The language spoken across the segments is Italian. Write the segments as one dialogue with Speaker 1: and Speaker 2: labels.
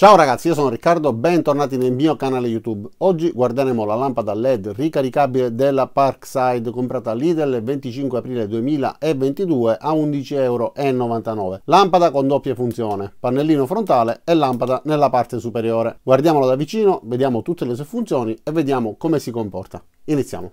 Speaker 1: Ciao ragazzi, io sono Riccardo, bentornati nel mio canale YouTube. Oggi guarderemo la lampada LED ricaricabile della Parkside comprata all'Idel il 25 aprile 2022 a 11,99 euro. Lampada con doppia funzione, pannellino frontale e lampada nella parte superiore. Guardiamola da vicino, vediamo tutte le sue funzioni e vediamo come si comporta. Iniziamo.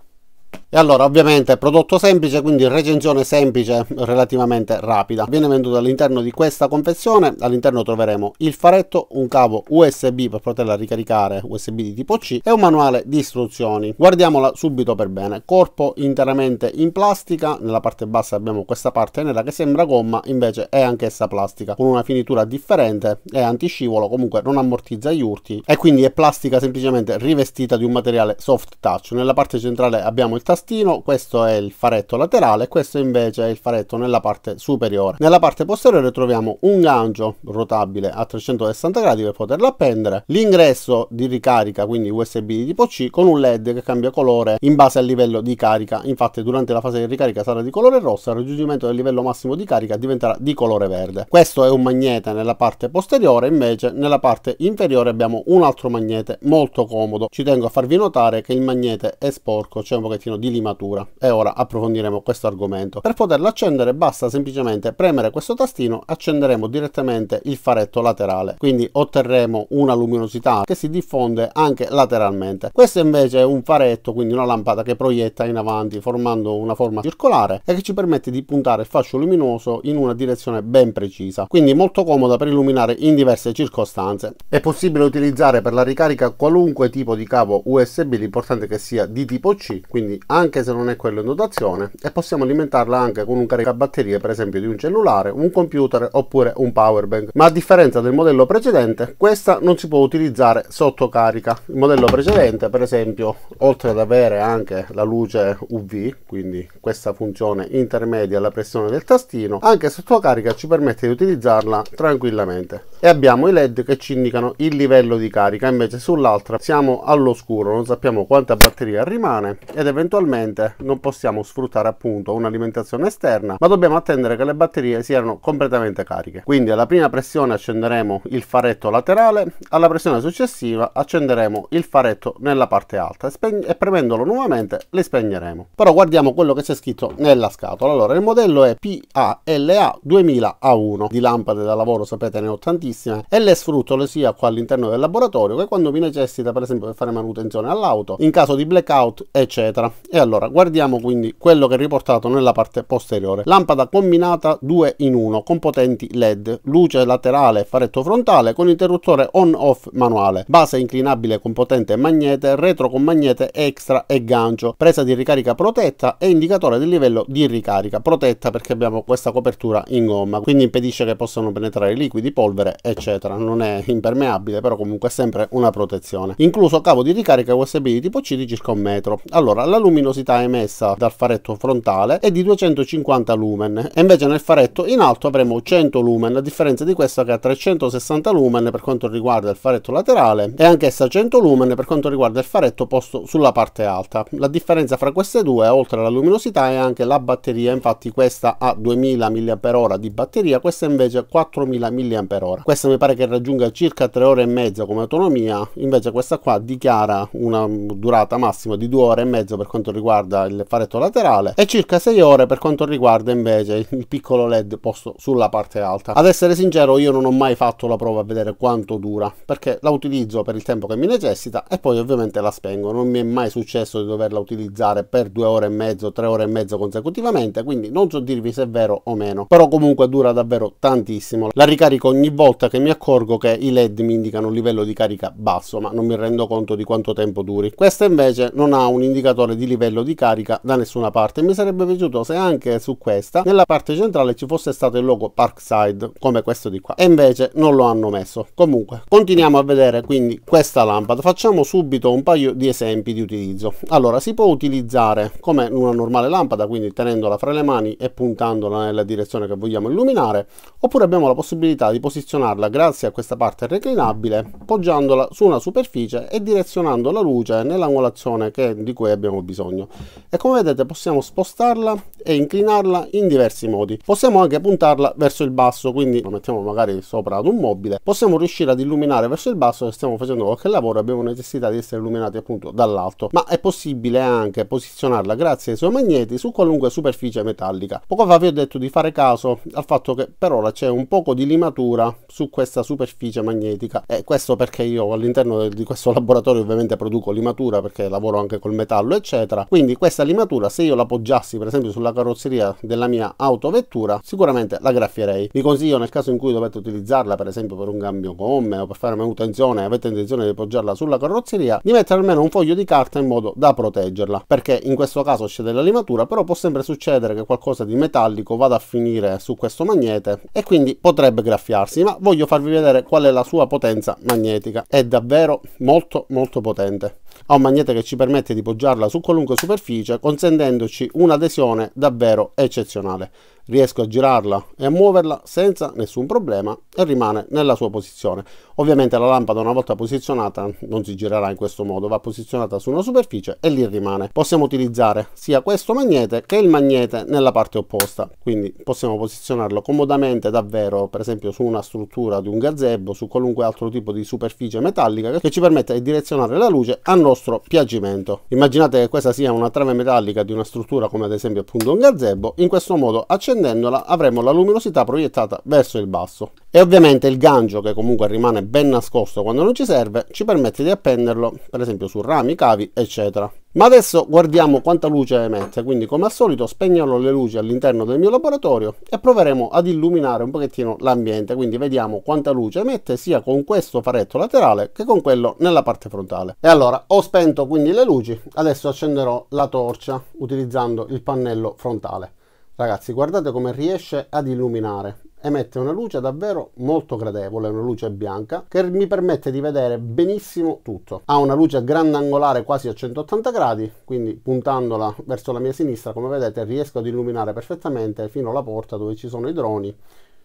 Speaker 1: E allora ovviamente prodotto semplice, quindi recensione semplice relativamente rapida. Viene venduto all'interno di questa confezione, all'interno troveremo il faretto, un cavo USB per poterla ricaricare USB di tipo C e un manuale di istruzioni. Guardiamola subito per bene. Corpo interamente in plastica, nella parte bassa abbiamo questa parte nera che sembra gomma, invece è anch'essa plastica, con una finitura differente, è antiscivolo, comunque non ammortizza gli urti e quindi è plastica semplicemente rivestita di un materiale soft touch. Nella parte centrale abbiamo il tasto tastino, questo è il faretto laterale, questo invece è il faretto nella parte superiore. Nella parte posteriore troviamo un gancio rotabile a 360 gradi per poterlo appendere, l'ingresso di ricarica, quindi USB di tipo C, con un LED che cambia colore in base al livello di carica. Infatti durante la fase di ricarica sarà di colore rosso, il raggiungimento del livello massimo di carica diventerà di colore verde. Questo è un magnete nella parte posteriore, invece nella parte inferiore abbiamo un altro magnete molto comodo. Ci tengo a farvi notare che il magnete è sporco, c'è un pochettino di di limatura e ora approfondiremo questo argomento. Per poterlo accendere basta semplicemente premere questo tastino, accenderemo direttamente il faretto laterale, quindi otterremo una luminosità che si diffonde anche lateralmente. Questo invece è un faretto, quindi una lampada che proietta in avanti formando una forma circolare e che ci permette di puntare il fascio luminoso in una direzione ben precisa, quindi molto comoda per illuminare in diverse circostanze. È possibile utilizzare per la ricarica qualunque tipo di cavo USB, l'importante è che sia di tipo C, quindi anche anche se non è quello in dotazione e possiamo alimentarla anche con un caricabatterie per esempio di un cellulare, un computer oppure un power bank. Ma a differenza del modello precedente, questa non si può utilizzare sotto carica. Il modello precedente, per esempio, oltre ad avere anche la luce UV, quindi questa funzione intermedia alla pressione del tastino, anche sotto carica ci permette di utilizzarla tranquillamente. E abbiamo i LED che ci indicano il livello di carica, invece sull'altra siamo all'oscuro, non sappiamo quanta batteria rimane ed eventualmente attualmente non possiamo sfruttare appunto un'alimentazione esterna ma dobbiamo attendere che le batterie siano completamente cariche quindi alla prima pressione accenderemo il faretto laterale alla pressione successiva accenderemo il faretto nella parte alta e, e premendolo nuovamente le spegneremo però guardiamo quello che c'è scritto nella scatola allora il modello è PALA 2000A1 di lampade da lavoro sapete ne ho tantissime e le sfrutto sia qua all'interno del laboratorio che quando mi necessita per esempio per fare manutenzione all'auto in caso di blackout eccetera e allora guardiamo quindi quello che è riportato nella parte posteriore. Lampada combinata 2 in 1 con potenti LED, luce laterale e faretto frontale con interruttore on-off manuale, base inclinabile con potente magnete, retro con magnete extra e gancio, presa di ricarica protetta e indicatore del livello di ricarica protetta perché abbiamo questa copertura in gomma, quindi impedisce che possano penetrare liquidi, polvere, eccetera. Non è impermeabile, però comunque è sempre una protezione. Incluso cavo di ricarica USB di tipo C di circa un metro. Allora, la lumina luminosità emessa dal faretto frontale è di 250 lumen e invece nel faretto in alto avremo 100 lumen a differenza di questa che ha 360 lumen per quanto riguarda il faretto laterale e anch'essa 100 lumen per quanto riguarda il faretto posto sulla parte alta. La differenza fra queste due oltre alla luminosità è anche la batteria infatti questa ha 2000 mAh di batteria questa invece ha 4000 mAh questa mi pare che raggiunga circa 3 ore e mezza come autonomia invece questa qua dichiara una durata massima di 2 ore e mezzo per quanto riguarda riguarda il faretto laterale e circa 6 ore per quanto riguarda invece il piccolo led posto sulla parte alta. Ad essere sincero io non ho mai fatto la prova a vedere quanto dura perché la utilizzo per il tempo che mi necessita e poi ovviamente la spengo. Non mi è mai successo di doverla utilizzare per due ore e mezzo, tre ore e mezzo consecutivamente quindi non so dirvi se è vero o meno. Però comunque dura davvero tantissimo. La ricarico ogni volta che mi accorgo che i led mi indicano un livello di carica basso ma non mi rendo conto di quanto tempo duri. Questa invece non ha un indicatore di livello livello di carica da nessuna parte. Mi sarebbe piaciuto se anche su questa, nella parte centrale, ci fosse stato il logo Parkside, come questo di qua. E invece non lo hanno messo. Comunque, continuiamo a vedere quindi questa lampada. Facciamo subito un paio di esempi di utilizzo. Allora, si può utilizzare come una normale lampada, quindi tenendola fra le mani e puntandola nella direzione che vogliamo illuminare, oppure abbiamo la possibilità di posizionarla grazie a questa parte reclinabile, poggiandola su una superficie e direzionando la luce nell'angolazione di cui abbiamo bisogno all'interno e come vedete possiamo spostarla e inclinarla in diversi modi possiamo anche puntarla verso il basso quindi lo mettiamo magari sopra ad un mobile possiamo riuscire ad illuminare verso il basso se stiamo facendo qualche lavoro abbiamo necessità di essere illuminati appunto dall'alto ma è possibile anche posizionarla grazie ai suoi magneti su qualunque superficie metallica poco fa vi ho detto di fare caso al fatto che per ora c'è un poco di limatura su questa superficie magnetica e questo perché io all'interno di questo laboratorio ovviamente produco limatura perché lavoro anche col metallo eccetera eccetera quindi questa limatura se io la poggiassi per esempio sulla carrozzeria della mia autovettura sicuramente la graffierei vi consiglio nel caso in cui dovete utilizzarla per esempio per un cambio gomme o per fare manutenzione avete intenzione di poggiarla sulla carrozzeria di mettere almeno un foglio di carta in modo da proteggerla perché in questo caso c'è della limatura però può sempre succedere che qualcosa di metallico vada a finire su questo magnete e quindi potrebbe graffiarsi ma voglio farvi vedere qual è la sua potenza magnetica è davvero molto molto potente ha un magnete che ci permette di poggiarla su qualunque superficie consentendoci un'adesione davvero eccezionale riesco a girarla e a muoverla senza nessun problema e rimane nella sua posizione. Ovviamente la lampada una volta posizionata non si girerà in questo modo, va posizionata su una superficie e lì rimane. Possiamo utilizzare sia questo magnete che il magnete nella parte opposta, quindi possiamo posizionarlo comodamente davvero per esempio su una struttura di un gazebo, su qualunque altro tipo di superficie metallica che ci permette di direzionare la luce a nostro piacimento. Immaginate che questa sia una trave metallica di una struttura come ad esempio appunto un gazebo, in questo modo accendendo Accendendola avremo la luminosità proiettata verso il basso. E ovviamente il gancio, che comunque rimane ben nascosto quando non ci serve, ci permette di appenderlo, per esempio su rami, cavi, eccetera. Ma adesso guardiamo quanta luce emette, quindi come al solito spegnerò le luci all'interno del mio laboratorio e proveremo ad illuminare un pochettino l'ambiente, quindi vediamo quanta luce emette sia con questo faretto laterale che con quello nella parte frontale. E allora ho spento quindi le luci, adesso accenderò la torcia utilizzando il pannello frontale. Ragazzi, guardate come riesce ad illuminare. Emette una luce davvero molto gradevole, una luce bianca, che mi permette di vedere benissimo tutto. Ha una luce grandangolare quasi a 180 gradi, quindi puntandola verso la mia sinistra, come vedete, riesco ad illuminare perfettamente fino alla porta dove ci sono i droni.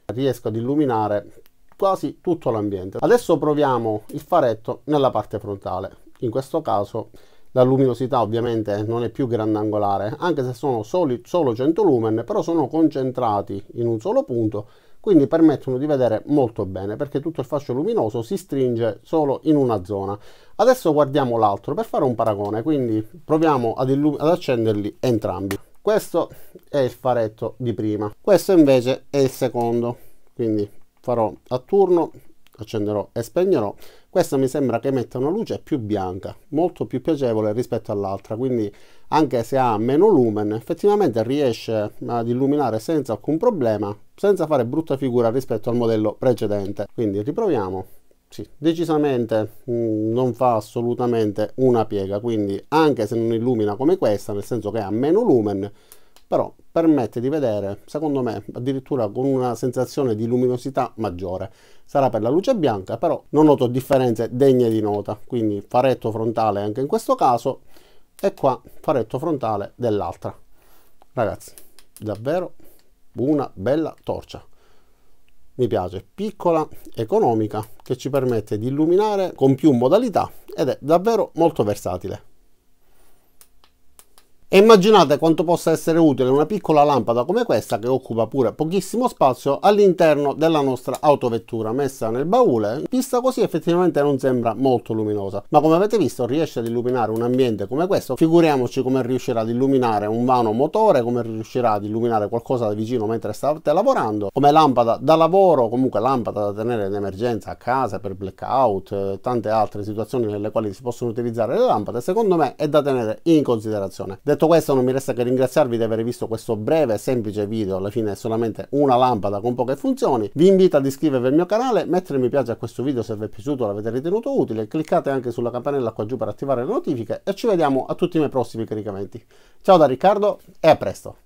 Speaker 1: Riesco ad illuminare quasi tutto l'ambiente. Adesso proviamo il faretto nella parte frontale. In questo caso la luminosità ovviamente non è più grandangolare, anche se sono soli, solo 100 lumen, però sono concentrati in un solo punto, quindi permettono di vedere molto bene perché tutto il fascio luminoso si stringe solo in una zona. Adesso guardiamo l'altro per fare un paragone, quindi proviamo ad, ad accenderli entrambi. Questo è il faretto di prima, questo invece è il secondo, quindi farò a turno, accenderò e spegnerò questa mi sembra che metta una luce più bianca, molto più piacevole rispetto all'altra, quindi anche se ha meno lumen effettivamente riesce ad illuminare senza alcun problema, senza fare brutta figura rispetto al modello precedente. Quindi riproviamo. Sì, decisamente mh, mm, non fa assolutamente una piega, quindi anche se non illumina come questa, nel senso che ha meno lumen, però permette di vedere, secondo me, addirittura con una sensazione di luminosità maggiore. Sarà per la luce bianca, però non noto differenze degne di nota, quindi faretto frontale anche in questo caso e qua faretto frontale dell'altra. Ragazzi, davvero una bella torcia. Mi piace, piccola, economica, che ci permette di illuminare con più modalità ed è davvero molto versatile. E immaginate quanto possa essere utile una piccola lampada come questa che occupa pure pochissimo spazio all'interno della nostra autovettura messa nel baule. Vista così effettivamente non sembra molto luminosa, ma come avete visto riesce ad illuminare un ambiente come questo. Figuriamoci come riuscirà ad illuminare un vano motore, come riuscirà ad illuminare qualcosa da vicino mentre state lavorando, come lampada da lavoro, comunque lampada da tenere in emergenza a casa per blackout, tante altre situazioni nelle quali si possono utilizzare le lampade, secondo me è da tenere in considerazione. Detto Detto questo non mi resta che ringraziarvi di aver visto questo breve e semplice video, alla fine è solamente una lampada con poche funzioni. Vi invito ad iscrivervi al mio canale, mettere mi piace a questo video se vi è piaciuto l'avete ritenuto utile, cliccate anche sulla campanella qua giù per attivare le notifiche e ci vediamo a tutti i miei prossimi caricamenti. Ciao da Riccardo e a presto!